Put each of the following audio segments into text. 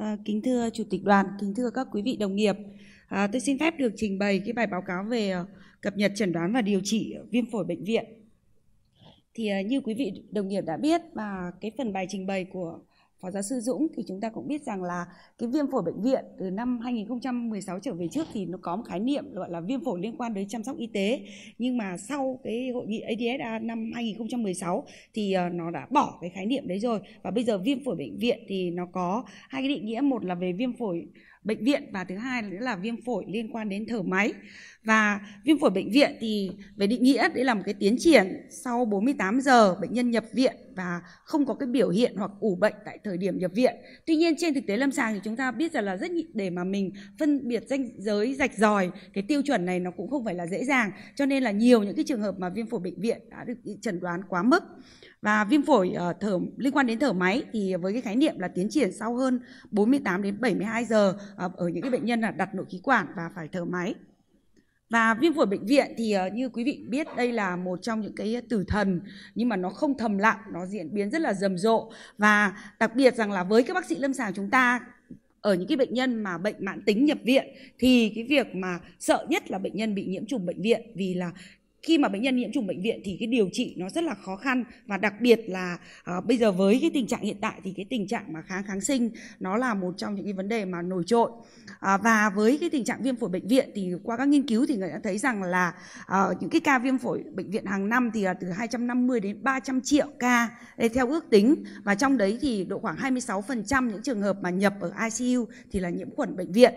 Ờ, kính thưa Chủ tịch đoàn, kính thưa các quý vị đồng nghiệp, à, tôi xin phép được trình bày cái bài báo cáo về ờ, cập nhật chẩn đoán và điều trị viêm phổi bệnh viện. Thì à, như quý vị đồng nghiệp đã biết và cái phần bài trình bày của Phó giáo sư Dũng thì chúng ta cũng biết rằng là cái viêm phổi bệnh viện từ năm 2016 trở về trước thì nó có một khái niệm gọi là viêm phổi liên quan đến chăm sóc y tế. Nhưng mà sau cái hội nghị ADSA năm 2016 thì ờ, nó đã bỏ cái khái niệm đấy rồi. Và bây giờ viêm phổi bệnh viện thì nó có hai cái định nghĩa, một là về viêm phổi bệnh viện và thứ hai nữa là viêm phổi liên quan đến thở máy và viêm phổi bệnh viện thì về định nghĩa đấy là một cái tiến triển sau 48 giờ bệnh nhân nhập viện và không có cái biểu hiện hoặc ủ bệnh tại thời điểm nhập viện. Tuy nhiên trên thực tế lâm sàng thì chúng ta biết rằng là rất để mà mình phân biệt danh giới rạch ròi cái tiêu chuẩn này nó cũng không phải là dễ dàng. Cho nên là nhiều những cái trường hợp mà viêm phổi bệnh viện đã được chẩn đoán quá mức. Và viêm phổi ờ, thở liên quan đến thở máy thì với cái khái niệm là tiến triển sau hơn 48 đến 72 giờ ờ, ở những cái bệnh nhân là đặt nội khí quản và phải thở máy và viêm phổi bệnh viện thì ờ, như quý vị biết đây là một trong những cái tử thần nhưng mà nó không thầm lặng nó diễn biến rất là rầm rộ và đặc biệt rằng là với các bác sĩ lâm sàng chúng ta ở những cái bệnh nhân mà bệnh mãn tính nhập viện thì cái việc mà sợ nhất là bệnh nhân bị nhiễm trùng bệnh viện vì là khi mà bệnh nhân nhiễm trùng bệnh viện thì cái điều trị nó rất là khó khăn và đặc biệt là uh, bây giờ với cái tình trạng hiện tại thì cái tình trạng mà kháng kháng sinh nó là một trong những cái vấn đề mà nổi trội uh, và với cái tình trạng viêm phổi bệnh viện thì qua các nghiên cứu thì người đã thấy rằng là uh, những cái ca viêm phổi bệnh viện hàng năm thì là từ 250 đến 300 triệu ca theo ước tính và trong đấy thì độ khoảng 26% những trường hợp mà nhập ở ICU thì là nhiễm khuẩn bệnh viện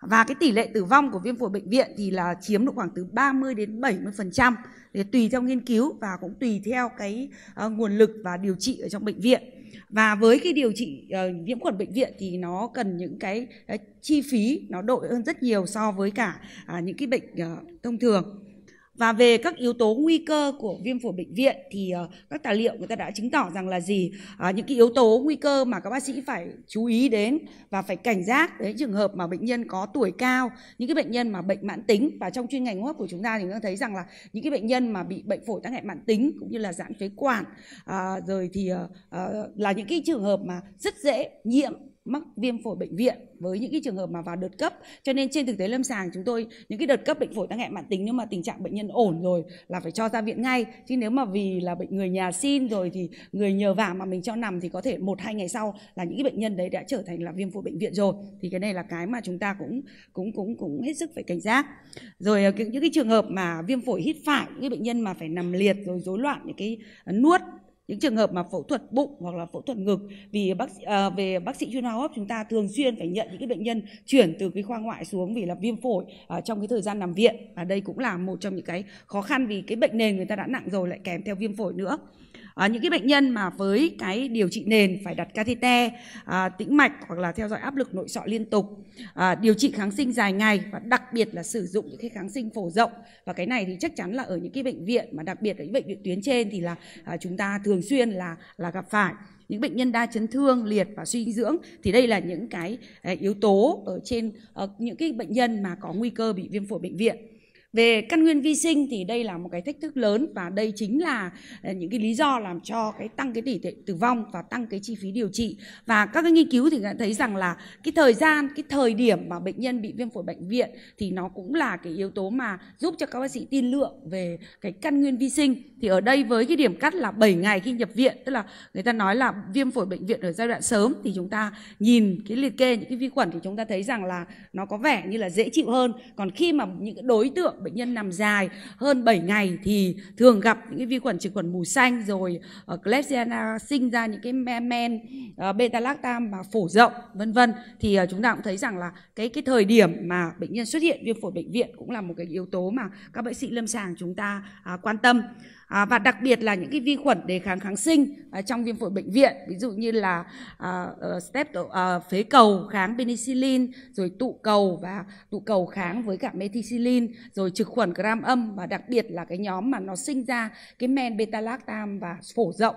và cái tỷ lệ tử vong của viêm phổi bệnh viện thì là chiếm độ khoảng từ 30 đến 70% 10%. Thì tùy theo nghiên cứu và cũng tùy theo cái uh, nguồn lực và điều trị ở trong bệnh viện. Và với cái điều trị uh, nhiễm khuẩn bệnh viện thì nó cần những cái uh, chi phí nó đội hơn rất nhiều so với cả uh, những cái bệnh uh, thông thường và về các yếu tố nguy cơ của viêm phổi bệnh viện thì ờ, các tài liệu người ta đã chứng tỏ rằng là gì uh, những cái yếu tố nguy cơ mà các bác sĩ phải chú ý đến và phải cảnh giác đến trường hợp mà bệnh nhân có tuổi cao những cái bệnh nhân mà bệnh mãn tính và trong chuyên ngành hô hấp của chúng ta thì chúng ta thấy rằng là những cái bệnh nhân mà bị bệnh phổi tắc nghẽn mãn tính cũng như là giãn phế quản uh, rồi thì uh, là những cái trường hợp mà rất dễ nhiễm mắc viêm phổi bệnh viện với những cái trường hợp mà vào đợt cấp cho nên trên thực tế lâm sàng chúng tôi những cái đợt cấp bệnh phổi tắc nghẽn mạng tính nhưng mà tình trạng bệnh nhân ổn rồi là phải cho ra viện ngay chứ nếu mà vì là bệnh người nhà xin rồi thì người nhờ vào mà mình cho nằm thì có thể một hai ngày sau là những cái bệnh nhân đấy đã trở thành là viêm phổi bệnh viện rồi thì cái này là cái mà chúng ta cũng cũng cũng cũng hết sức phải cảnh giác rồi ờ, những cái trường hợp mà viêm phổi hít phải những cái bệnh nhân mà phải nằm liệt rồi rối loạn những cái nuốt những trường hợp mà phẫu thuật bụng hoặc là phẫu thuật ngực vì bác à, về bác sĩ chuyên khoa hấp chúng ta thường xuyên phải nhận những cái bệnh nhân chuyển từ cái khoa ngoại xuống vì là viêm phổi à, trong cái thời gian nằm viện và đây cũng là một trong những cái khó khăn vì cái bệnh nền người ta đã nặng rồi lại kèm theo viêm phổi nữa à, những cái bệnh nhân mà với cái điều trị nền phải đặt catheter à, tĩnh mạch hoặc là theo dõi áp lực nội sọ liên tục à, điều trị kháng sinh dài ngày và đặc biệt là sử dụng những cái kháng sinh phổ rộng và cái này thì chắc chắn là ở những cái bệnh viện mà đặc biệt ở những bệnh viện tuyến trên thì là à, chúng ta thường xuyên là là gặp phải những bệnh nhân đa chấn thương liệt và suy dinh dưỡng thì đây là những cái à, yếu tố ở trên ờ, những cái bệnh nhân mà có nguy cơ bị viêm phổi bệnh viện về căn nguyên vi sinh thì đây là một cái thách thức lớn và đây chính là ờ, những cái lý do làm cho cái tăng cái tỷ lệ tử vong và tăng cái chi phí điều trị và các cái nghiên cứu thì thấy rằng là cái thời gian cái thời điểm mà bệnh nhân bị viêm phổi bệnh viện thì nó cũng là cái yếu tố mà giúp cho các bác sĩ tin lượng về cái căn nguyên vi sinh thì ở đây với cái điểm cắt là 7 ngày khi nhập viện tức là người ta nói là viêm phổi bệnh viện ở giai đoạn sớm thì chúng ta nhìn cái liệt kê những cái vi khuẩn thì chúng ta thấy rằng là nó có vẻ như là dễ chịu hơn còn khi mà những cái đối tượng bệnh nhân nằm dài hơn 7 ngày thì thường gặp những cái vi khuẩn trực khuẩn mù xanh rồi uh, ờ, Klebsiella sinh ra những cái men, men ờ, uh, beta lactam mà phổ rộng vân vân thì uh, chúng ta cũng thấy rằng là cái cái thời điểm mà bệnh nhân xuất hiện viêm phổi bệnh viện cũng là một cái yếu tố mà các bác sĩ lâm sàng chúng ta uh, quan tâm à, và đặc biệt là những cái vi khuẩn đề kháng kháng sinh à, trong viêm phổi bệnh viện ví dụ như là à, ờ, step à, phế cầu kháng penicillin rồi tụ cầu và tụ cầu kháng với cả methicillin rồi trực khuẩn gram âm và đặc biệt là cái nhóm mà nó sinh ra cái men beta lactam và phổ rộng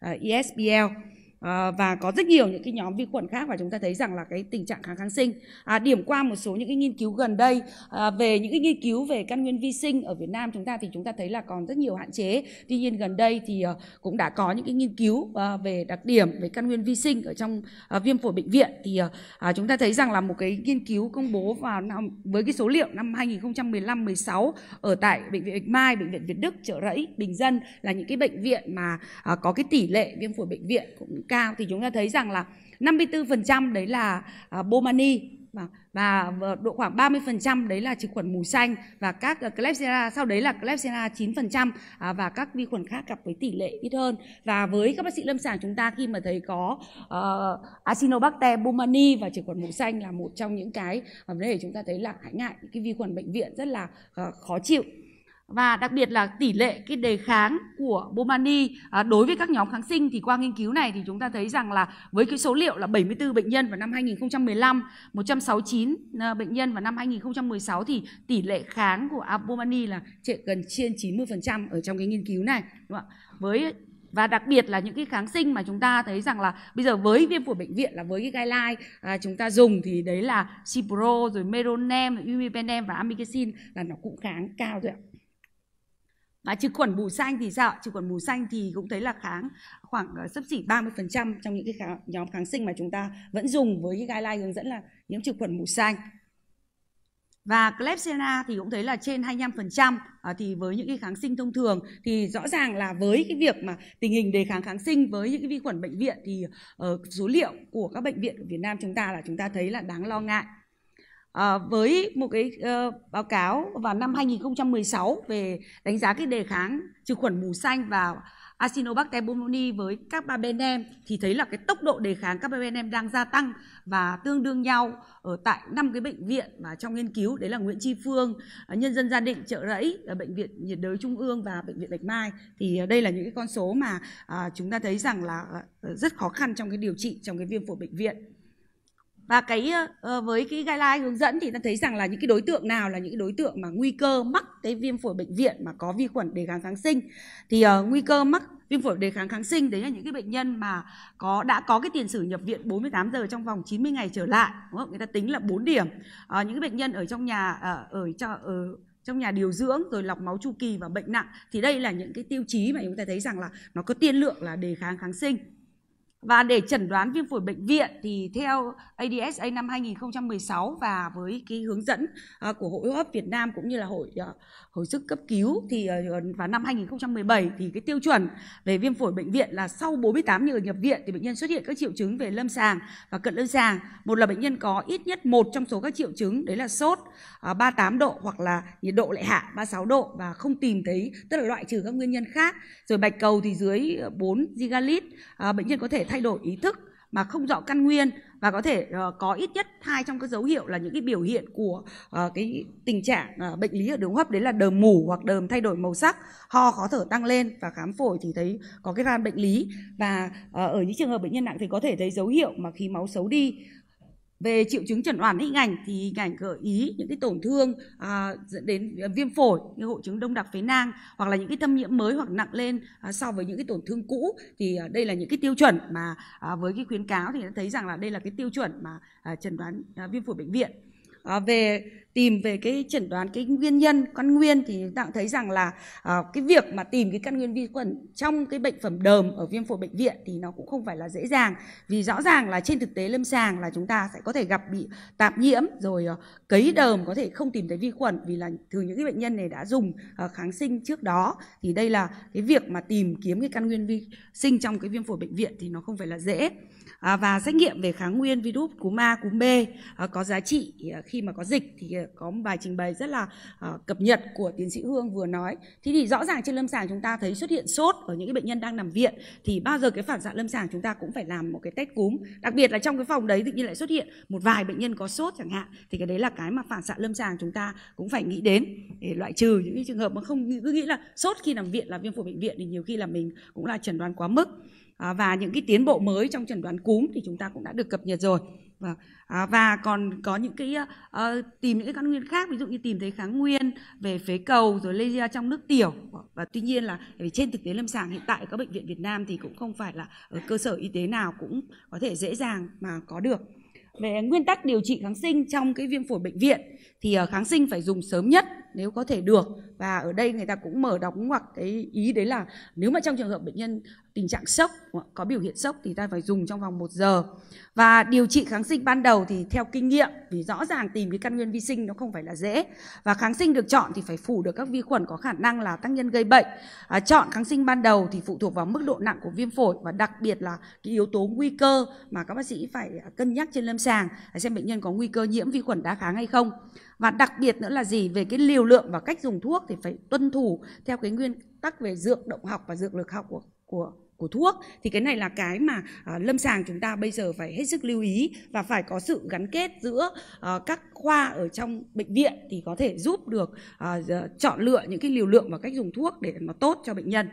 à, ESBL Ờ, và có rất nhiều những cái nhóm vi khuẩn khác và chúng ta thấy rằng là cái tình trạng kháng kháng sinh à, điểm qua một số những cái nghiên cứu gần đây à, về những cái nghiên cứu về căn nguyên vi sinh ở Việt Nam chúng ta thì chúng ta thấy là còn rất nhiều hạn chế tuy nhiên gần đây thì à, cũng đã có những cái nghiên cứu à, về đặc điểm về căn nguyên vi sinh ở trong à, viêm phổi bệnh viện thì à, chúng ta thấy rằng là một cái nghiên cứu công bố vào năm, với cái số liệu năm 2015-16 ở tại bệnh viện Bạch Mai, bệnh viện Việt Đức, Trợ Rẫy, Bình Dân là những cái bệnh viện mà à, có cái tỷ lệ viêm phổi bệnh viện cũng cao thì chúng ta thấy rằng là 54% đấy là uh, à, Bomani và, và độ khoảng 30% đấy là vi khuẩn mù xanh và các à, Klebsiella sau đấy là Klebsiella 9% à, và các vi khuẩn khác gặp với tỷ lệ ít hơn và với các bác sĩ lâm sàng chúng ta khi mà thấy có uh, ờ, Acinobacter bomani và vi khuẩn mù xanh là một trong những cái vấn đề chúng ta thấy là ngại ngại cái vi khuẩn bệnh viện rất là uh, khó chịu và đặc biệt là tỷ lệ cái đề kháng của Bomani à, đối với các nhóm kháng sinh thì qua nghiên cứu này thì chúng ta thấy rằng là với cái số liệu là 74 bệnh nhân vào năm 2015, 169 à, bệnh nhân vào năm 2016 thì tỷ lệ kháng của Bomani là gần trên 90% ở trong cái nghiên cứu này đúng không Với và đặc biệt là những cái kháng sinh mà chúng ta thấy rằng là bây giờ với viêm phổi bệnh viện là với cái guideline à, chúng ta dùng thì đấy là Cipro rồi Meronem, Umipenem và Amikacin là nó cũng kháng cao rồi ạ. Và trừ khuẩn mù xanh thì sao? trừ khuẩn mù xanh thì cũng thấy là kháng khoảng ờ, sấp xỉ 30% trong những cái kháng, nhóm kháng sinh mà chúng ta vẫn dùng với cái guideline hướng dẫn là nhiễm trừ khuẩn mù xanh. Và Klebsiella thì cũng thấy là trên 25% à, ờ, thì với những cái kháng sinh thông thường thì rõ ràng là với cái việc mà tình hình đề kháng kháng sinh với những cái vi khuẩn bệnh viện thì ờ, số liệu của các bệnh viện của Việt Nam chúng ta là chúng ta thấy là đáng lo ngại à, với một cái uh, báo cáo vào năm 2016 về đánh giá cái đề kháng trừ khuẩn mù xanh và Acinobacter pneumoniae với các ba bên em thì thấy là cái tốc độ đề kháng các ba bên em đang gia tăng và tương đương nhau ở tại năm cái bệnh viện mà trong nghiên cứu đấy là Nguyễn Tri Phương, ờ, Nhân dân Gia Định, Chợ Rẫy, Bệnh viện nhiệt đới Trung ương và Bệnh viện Bạch Mai thì đây là những cái con số mà à, chúng ta thấy rằng là rất khó khăn trong cái điều trị trong cái viêm phổi bệnh viện và cái ờ, với cái guideline hướng dẫn thì ta thấy rằng là những cái đối tượng nào là những cái đối tượng mà nguy cơ mắc cái viêm phổi bệnh viện mà có vi khuẩn đề kháng kháng sinh thì uh, nguy cơ mắc viêm phổi đề kháng kháng sinh đấy là những cái bệnh nhân mà có đã có cái tiền sử nhập viện 48 giờ trong vòng 90 ngày trở lại đúng không? người ta tính là 4 điểm uh, những cái bệnh nhân ở trong nhà uh, ở cho ở trong nhà điều dưỡng rồi lọc máu chu kỳ và bệnh nặng thì đây là những cái tiêu chí mà chúng ta thấy rằng là nó có tiên lượng là đề kháng kháng sinh và để chẩn đoán viêm phổi bệnh viện thì theo ADSA năm 2016 và với cái hướng dẫn ờ, của Hội hô hấp Việt Nam cũng như là Hội ờ, hồi sức cấp cứu thì ờ, vào năm 2017 thì cái tiêu chuẩn về viêm phổi bệnh viện là sau 48 giờ nhập viện thì bệnh nhân xuất hiện các triệu chứng về lâm sàng và cận lâm sàng. Một là bệnh nhân có ít nhất một trong số các triệu chứng đấy là sốt 38 độ hoặc là nhiệt độ lại hạ 36 độ và không tìm thấy tức là loại trừ các nguyên nhân khác. Rồi bạch cầu thì dưới 4 gigalit bệnh nhân có thể thay thay đổi ý thức mà không rõ căn nguyên và có thể uh, có ít nhất hai trong các dấu hiệu là những cái biểu hiện của uh, cái tình trạng uh, bệnh lý ở đường hô hấp đấy là đờm mủ hoặc đờm thay đổi màu sắc, ho khó thở tăng lên và khám phổi thì thấy có cái van bệnh lý và uh, ở những trường hợp bệnh nhân nặng thì có thể thấy dấu hiệu mà khí máu xấu đi về triệu chứng chẩn đoán hình ảnh thì hình ảnh gợi ý những cái tổn thương à, dẫn đến à, viêm phổi như hội chứng đông đặc phế nang hoặc là những cái thâm nhiễm mới hoặc nặng lên à, so với những cái tổn thương cũ thì à, đây là những cái tiêu chuẩn mà à, với cái khuyến cáo thì đã thấy rằng là đây là cái tiêu chuẩn mà à, chẩn đoán à, viêm phổi bệnh viện à, về tìm về cái chẩn đoán cái nguyên nhân căn nguyên thì chúng ta cũng thấy rằng là à, cái việc mà tìm cái căn nguyên vi khuẩn trong cái bệnh phẩm đờm ở viêm phổi bệnh viện thì nó cũng không phải là dễ dàng vì rõ ràng là trên thực tế lâm sàng là chúng ta sẽ có thể gặp bị tạp nhiễm rồi ờ, cấy đờm có thể không tìm thấy vi khuẩn vì là thường những cái bệnh nhân này đã dùng uh, kháng sinh trước đó thì đây là cái việc mà tìm kiếm cái căn nguyên vi sinh trong cái viêm phổi bệnh viện thì nó không phải là dễ à, và xét nghiệm về kháng nguyên virus cúm A cúm B uh, có giá trị uh, khi mà có dịch thì có một bài trình bày rất là uh, cập nhật của tiến sĩ Hương vừa nói. Thế thì rõ ràng trên lâm sàng chúng ta thấy xuất hiện sốt ở những cái bệnh nhân đang nằm viện thì bao giờ cái phản xạ lâm sàng chúng ta cũng phải làm một cái test cúm. Đặc biệt là trong cái phòng đấy tự nhiên lại xuất hiện một vài bệnh nhân có sốt chẳng hạn thì cái đấy là cái mà phản xạ lâm sàng chúng ta cũng phải nghĩ đến để loại trừ những cái trường hợp mà không cứ nghĩ là sốt khi nằm viện là viêm phổi bệnh viện thì nhiều khi là mình cũng là chẩn đoán quá mức. À, và những cái tiến bộ mới trong chẩn đoán cúm thì chúng ta cũng đã được cập nhật rồi. Vâng. À, và còn có những cái uh, tìm những cái căn nguyên khác ví dụ như tìm thấy kháng nguyên về phế cầu rồi lây ra trong nước tiểu và tuy nhiên là trên thực tế lâm sàng hiện tại các bệnh viện Việt Nam thì cũng không phải là ở cơ sở y tế nào cũng có thể dễ dàng mà có được về nguyên tắc điều trị kháng sinh trong cái viêm phổi bệnh viện thì ờ, kháng sinh phải dùng sớm nhất nếu có thể được và ở đây người ta cũng mở đóng ngoặc cái ý đấy là nếu mà trong trường hợp bệnh nhân tình trạng sốc có biểu hiện sốc thì ta phải dùng trong vòng 1 giờ và điều trị kháng sinh ban đầu thì theo kinh nghiệm thì rõ ràng tìm cái căn nguyên vi sinh nó không phải là dễ và kháng sinh được chọn thì phải phủ được các vi khuẩn có khả năng là tác nhân gây bệnh à, chọn kháng sinh ban đầu thì phụ thuộc vào mức độ nặng của viêm phổi và đặc biệt là cái yếu tố nguy cơ mà các bác sĩ phải cân nhắc trên lâm sàng xem bệnh nhân có nguy cơ nhiễm vi khuẩn đa kháng hay không và đặc biệt nữa là gì về cái liều lượng và cách dùng thuốc thì phải tuân thủ theo cái nguyên tắc về dược động học và dược lực học của của của thuốc thì cái này là cái mà uh, lâm sàng chúng ta bây giờ phải hết sức lưu ý và phải có sự gắn kết giữa uh, các khoa ở trong bệnh viện thì có thể giúp được uh, chọn lựa những cái liều lượng và cách dùng thuốc để nó tốt cho bệnh nhân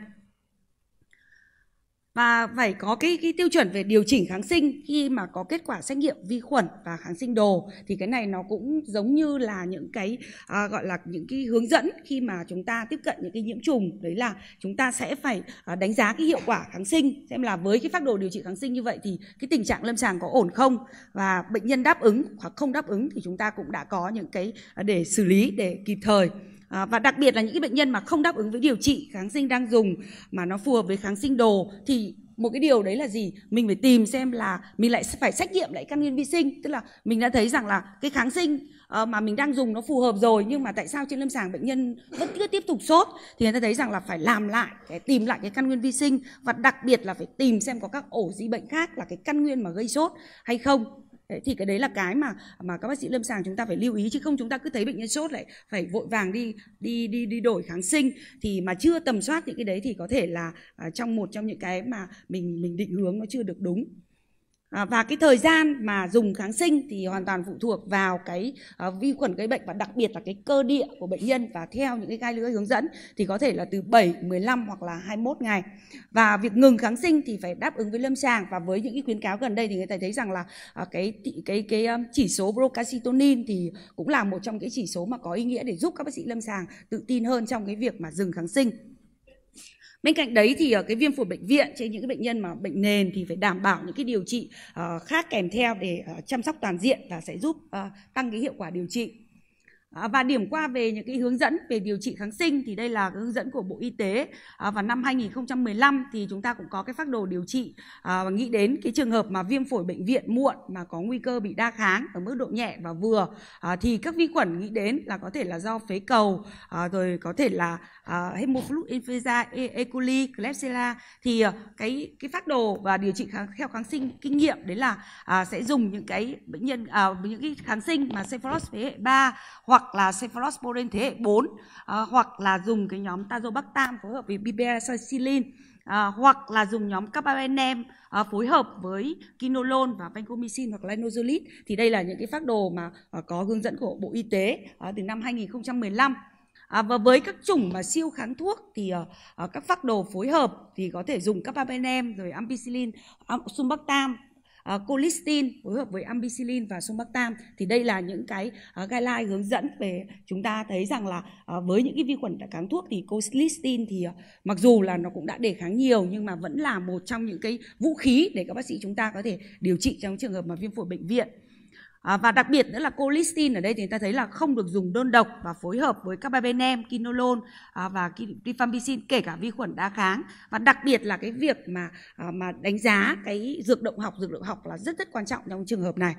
và phải có cái, cái tiêu chuẩn về điều chỉnh kháng sinh khi mà có kết quả xét nghiệm vi khuẩn và kháng sinh đồ thì cái này nó cũng giống như là những cái à, gọi là những cái hướng dẫn khi mà chúng ta tiếp cận những cái nhiễm trùng đấy là chúng ta sẽ phải à, đánh giá cái hiệu quả kháng sinh xem là với cái phác đồ điều trị kháng sinh như vậy thì cái tình trạng lâm sàng có ổn không và bệnh nhân đáp ứng hoặc không đáp ứng thì chúng ta cũng đã có những cái à, để xử lý để kịp thời à, và đặc biệt là những cái bệnh nhân mà không đáp ứng với điều trị kháng sinh đang dùng mà nó phù hợp với kháng sinh đồ thì một cái điều đấy là gì mình phải tìm xem là mình lại phải xét nghiệm lại căn nguyên vi sinh tức là mình đã thấy rằng là cái kháng sinh ờ, mà mình đang dùng nó phù hợp rồi nhưng mà tại sao trên lâm sàng bệnh nhân vẫn cứ tiếp tục sốt thì người ta thấy rằng là phải làm lại cái tìm lại cái căn nguyên vi sinh và đặc biệt là phải tìm xem có các ổ di bệnh khác là cái căn nguyên mà gây sốt hay không thì cái đấy là ừ. cái mà mà các bác sĩ lâm sàng chúng ta phải lưu ý chứ không chúng ta cứ thấy bệnh nhân sốt lại phải vội vàng đi đi đi đi đổi kháng sinh thì mà chưa tầm soát những cái đấy thì có thể là à, trong một trong những cái mà mình mình định hướng nó chưa được đúng À, và cái thời gian mà dùng kháng sinh thì hoàn toàn phụ thuộc vào cái uh, vi khuẩn gây bệnh và đặc biệt là cái cơ địa của bệnh nhân và theo những cái gai lưỡi hướng dẫn thì có thể là từ 7, 15 hoặc là 21 ngày. Và việc ngừng kháng sinh thì phải đáp ứng với lâm sàng và với những cái khuyến cáo gần đây thì người ta thấy rằng là uh, cái cái cái um, chỉ số procalcitonin thì cũng là một trong cái chỉ số mà có ý nghĩa để giúp các bác sĩ lâm sàng tự tin hơn trong cái việc mà dừng kháng sinh bên cạnh đấy thì ở ờ, cái viêm phổi bệnh viện trên những cái bệnh nhân mà bệnh nền thì phải đảm bảo những cái điều trị ờ, khác kèm theo để ờ, chăm sóc toàn diện và sẽ giúp tăng cái hiệu quả điều trị À, và điểm qua về những cái hướng dẫn về điều trị kháng sinh thì đây là hướng dẫn của Bộ Y tế à, và năm 2015 thì chúng ta cũng có cái phác đồ điều trị à, và nghĩ đến cái trường hợp mà viêm phổi bệnh viện muộn mà có nguy cơ bị đa kháng ở mức độ nhẹ và vừa thì các vi khuẩn nghĩ đến là có thể là do phế cầu rồi có thể là à, Haemophilus influenza e, e, coli Klebsiella thì cái cái phác đồ và điều trị kháng, theo kháng sinh kinh nghiệm đấy là sẽ dùng những cái bệnh nhân những cái kháng sinh mà cephalosporin hệ ba hoặc hoặc là cephalosporin thế hệ 4 à, hoặc là dùng cái nhóm tazobactam phối hợp với biberasaicilin à, hoặc là dùng nhóm carbapenem à, phối hợp với kinolon và vancomycin hoặc linozolit thì đây là những cái phác đồ mà à, có hướng dẫn của Bộ Y tế à, từ năm 2015 À, và với các chủng mà siêu kháng thuốc thì à, à các phác đồ phối hợp thì có thể dùng carbapenem rồi ampicillin, sulbactam Ờ, colistin phối hợp với ampicillin và sumbactam thì đây là những cái uh, guideline hướng dẫn về chúng ta thấy rằng là uh, với những cái vi khuẩn đã kháng thuốc thì colistin thì uh, mặc dù là nó cũng đã đề kháng nhiều nhưng mà vẫn là một trong những cái vũ khí để các bác sĩ chúng ta có thể điều trị trong trường hợp mà viêm phổi bệnh viện À, và đặc biệt nữa là colistin ở đây thì người ta thấy là không được dùng đơn độc và phối hợp với các babenem, kinolon à, và rifampicin kể cả vi khuẩn đa kháng và đặc biệt là cái việc mà à, mà đánh giá cái dược động học dược động học là rất rất quan trọng trong trường hợp này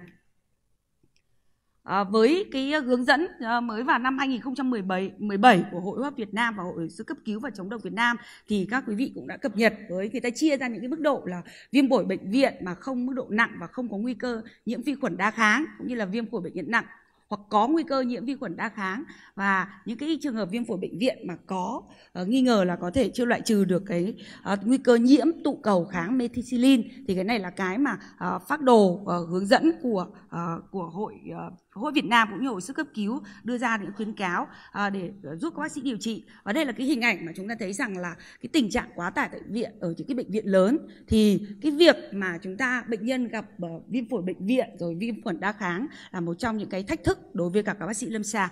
à, với cái ờ, hướng dẫn ờ, mới vào năm 2017 17 của Hội Hấp Việt Nam và Hội sơ cấp cứu và chống độc Việt Nam thì các quý vị cũng đã cập nhật với người ta chia ra những cái mức độ là viêm phổi bệnh viện mà không mức độ nặng và không có nguy cơ nhiễm vi khuẩn đa kháng cũng như là viêm phổi bệnh viện nặng hoặc có nguy cơ nhiễm vi khuẩn đa kháng và những cái trường hợp viêm phổi bệnh viện mà có uh, nghi ngờ là có thể chưa loại trừ được cái uh, nguy cơ nhiễm tụ cầu kháng methicillin thì cái này là cái mà uh, phác đồ uh, hướng dẫn của uh, của hội uh, hội Việt Nam cũng như hồi sức cấp cứu đưa ra những khuyến cáo à, để ờ, giúp các bác sĩ điều trị và đây là cái hình ảnh mà chúng ta thấy rằng là cái tình trạng quá tải tại viện ở những cái bệnh viện lớn thì cái việc mà chúng ta bệnh nhân gặp uh, viêm phổi bệnh viện rồi viêm khuẩn đa kháng là một trong những cái thách thức đối với cả các bác sĩ lâm sàng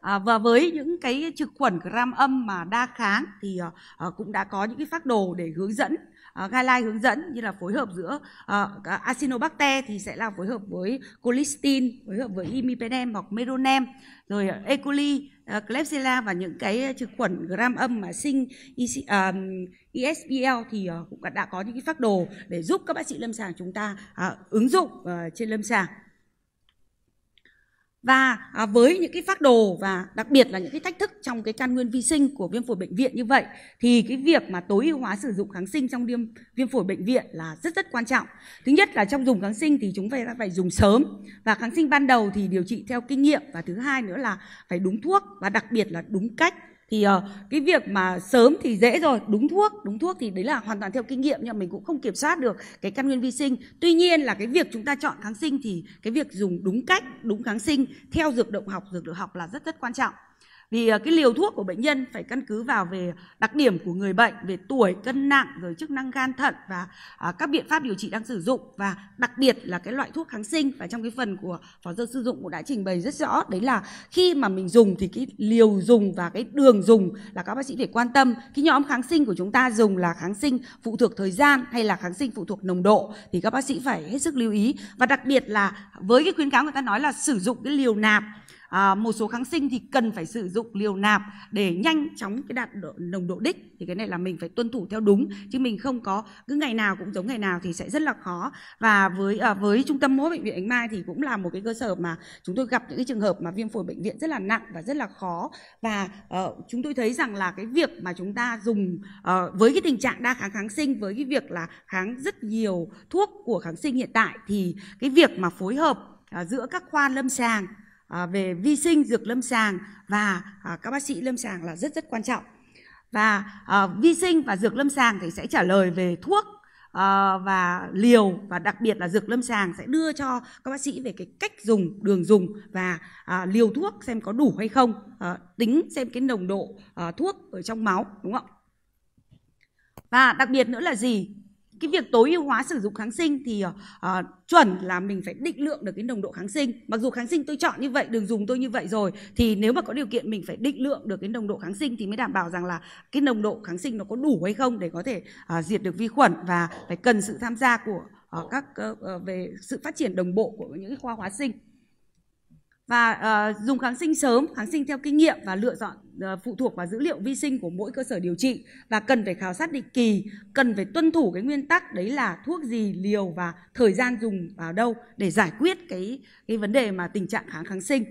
À, và với những cái trực khuẩn gram âm mà đa kháng thì à, cũng đã có những cái phác đồ để hướng dẫn uh, ờ, guideline hướng dẫn như là phối hợp giữa uh, acinobacter thì sẽ là phối hợp với colistin phối hợp với imipenem hoặc meronem rồi E. coli uh, Klebsiella và những cái trực khuẩn gram âm mà sinh EC, um, ESBL thì uh, cũng đã có những cái phác đồ để giúp các bác sĩ lâm sàng chúng ta uh, ứng dụng uh, trên lâm sàng và à, với những cái phác đồ và đặc biệt là những cái thách thức trong cái căn nguyên vi sinh của viêm phổi bệnh viện như vậy thì cái việc mà tối ưu hóa sử dụng kháng sinh trong viêm viêm phổi bệnh viện là rất rất quan trọng thứ nhất là trong dùng kháng sinh thì chúng ta phải dùng sớm và kháng sinh ban đầu thì điều trị theo kinh nghiệm và thứ hai nữa là phải đúng thuốc và đặc biệt là đúng cách thì uh, cái việc mà sớm thì dễ rồi đúng thuốc đúng thuốc thì đấy là hoàn toàn theo kinh nghiệm nhưng mình cũng không kiểm soát được cái căn nguyên vi sinh tuy nhiên là cái việc chúng ta chọn kháng sinh thì cái việc dùng đúng cách đúng kháng sinh theo dược động học dược được học là rất rất quan trọng vì ờ, cái liều thuốc của bệnh nhân phải căn cứ vào về đặc điểm của người bệnh về tuổi cân nặng rồi chức năng gan thận và à, các biện pháp điều trị đang sử dụng và đặc biệt là cái loại thuốc kháng sinh và trong cái phần của phó giáo sư dụng cũng đã trình bày rất rõ đấy là khi mà mình dùng thì cái liều dùng và cái đường dùng là các bác sĩ phải quan tâm cái nhóm kháng sinh của chúng ta dùng là kháng sinh phụ thuộc thời gian hay là kháng sinh phụ thuộc nồng độ thì các bác sĩ phải hết sức lưu ý và đặc biệt là với cái khuyến cáo người ta nói là sử dụng cái liều nạp à, một số kháng sinh thì cần phải sử dụng liều nạp để nhanh chóng cái đạt độ, nồng độ đích thì cái này là mình phải tuân thủ theo đúng chứ mình không có cứ ngày nào cũng giống ngày nào thì sẽ rất là khó và với à, với trung tâm mỗ bệnh viện Ánh Mai thì cũng là một cái cơ sở mà chúng tôi gặp những cái trường hợp mà viêm phổi bệnh viện rất là nặng và rất là khó và uh, chúng tôi thấy rằng là cái việc mà chúng ta dùng uh, với cái tình trạng đa kháng kháng sinh với cái việc là kháng rất nhiều thuốc của kháng sinh hiện tại thì cái việc mà phối hợp à, giữa các khoa lâm sàng À, về vi sinh dược lâm sàng và à, các bác sĩ lâm sàng là rất rất quan trọng và à, vi sinh và dược lâm sàng thì sẽ trả lời về thuốc và liều và đặc biệt là dược lâm sàng sẽ đưa cho các bác sĩ về cái cách dùng đường dùng và liều thuốc xem có đủ hay không tính xem cái nồng độ thuốc ở trong máu đúng không và đặc biệt nữa là gì cái việc tối ưu hóa sử dụng kháng sinh thì uh, chuẩn là mình phải định lượng được cái nồng độ kháng sinh mặc dù kháng sinh tôi chọn như vậy đường dùng tôi như vậy rồi thì nếu mà có điều kiện mình phải định lượng được cái nồng độ kháng sinh thì mới đảm bảo rằng là cái nồng độ kháng sinh nó có đủ hay không để có thể uh, diệt được vi khuẩn và phải cần sự tham gia của uh, các uh, về sự phát triển đồng bộ của những khoa hóa sinh và uh, dùng kháng sinh sớm kháng sinh theo kinh nghiệm và lựa chọn uh, phụ thuộc vào dữ liệu vi sinh của mỗi cơ sở điều trị và cần phải khảo sát định kỳ cần phải tuân thủ cái nguyên tắc đấy là thuốc gì liều và thời gian dùng vào đâu để giải quyết cái cái vấn đề mà tình trạng kháng kháng sinh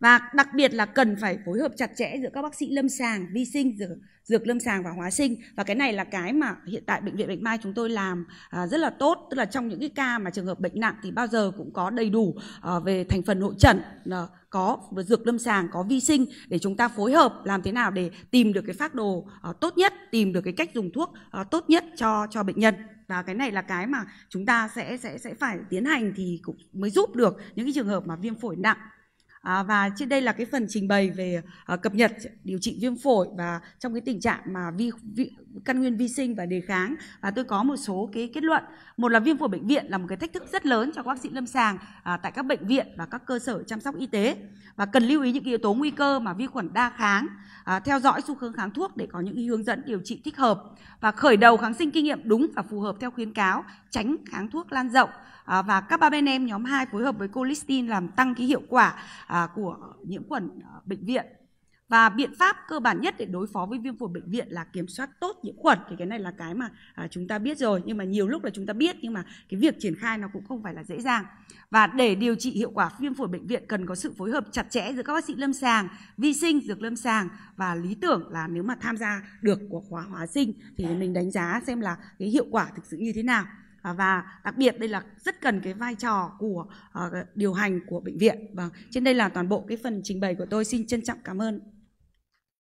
và đặc biệt là cần phải phối hợp chặt chẽ giữa các bác sĩ lâm sàng vi sinh dược, dược lâm sàng và hóa sinh và cái này là cái mà hiện tại bệnh viện Bệnh mai chúng tôi làm à, rất là tốt tức là trong những cái ca mà trường hợp bệnh nặng thì bao giờ cũng có đầy đủ à, về thành phần hội trần à, có dược lâm sàng có vi sinh để chúng ta phối hợp làm thế nào để tìm được cái phác đồ à, tốt nhất tìm được cái cách dùng thuốc à, tốt nhất cho cho bệnh nhân và cái này là cái mà chúng ta sẽ sẽ sẽ phải tiến hành thì cũng mới giúp được những cái trường hợp mà viêm phổi nặng À, và trên đây là cái phần trình bày về à, cập nhật điều trị viêm phổi và trong cái tình trạng mà vi, vi căn nguyên vi sinh và đề kháng và tôi có một số cái kết luận một là viêm phổi bệnh viện là một cái thách thức rất lớn cho các bác sĩ lâm sàng à, tại các bệnh viện và các cơ sở chăm sóc y tế và cần lưu ý những yếu tố nguy cơ mà vi khuẩn đa kháng à, theo dõi xu hướng kháng thuốc để có những hướng dẫn điều trị thích hợp và khởi đầu kháng sinh kinh nghiệm đúng và phù hợp theo khuyến cáo tránh kháng thuốc lan rộng à, và các ba bên em nhóm 2 phối hợp với colistin làm tăng cái hiệu quả à, của nhiễm khuẩn à, bệnh viện và biện pháp cơ bản nhất để đối phó với viêm phổi bệnh viện là kiểm soát tốt nhiễm khuẩn thì cái này là cái mà à, chúng ta biết rồi nhưng mà nhiều lúc là chúng ta biết nhưng mà cái việc triển khai nó cũng không phải là dễ dàng và để điều trị hiệu quả viêm phổi bệnh viện cần có sự phối hợp chặt chẽ giữa các bác sĩ lâm sàng vi sinh dược lâm sàng và lý tưởng là nếu mà tham gia được của khóa hóa sinh thì mình đánh giá xem là cái hiệu quả thực sự như thế nào à, và đặc biệt đây là rất cần cái vai trò của uh, điều hành của bệnh viện và vâng, trên đây là toàn bộ cái phần trình bày của tôi xin trân trọng cảm ơn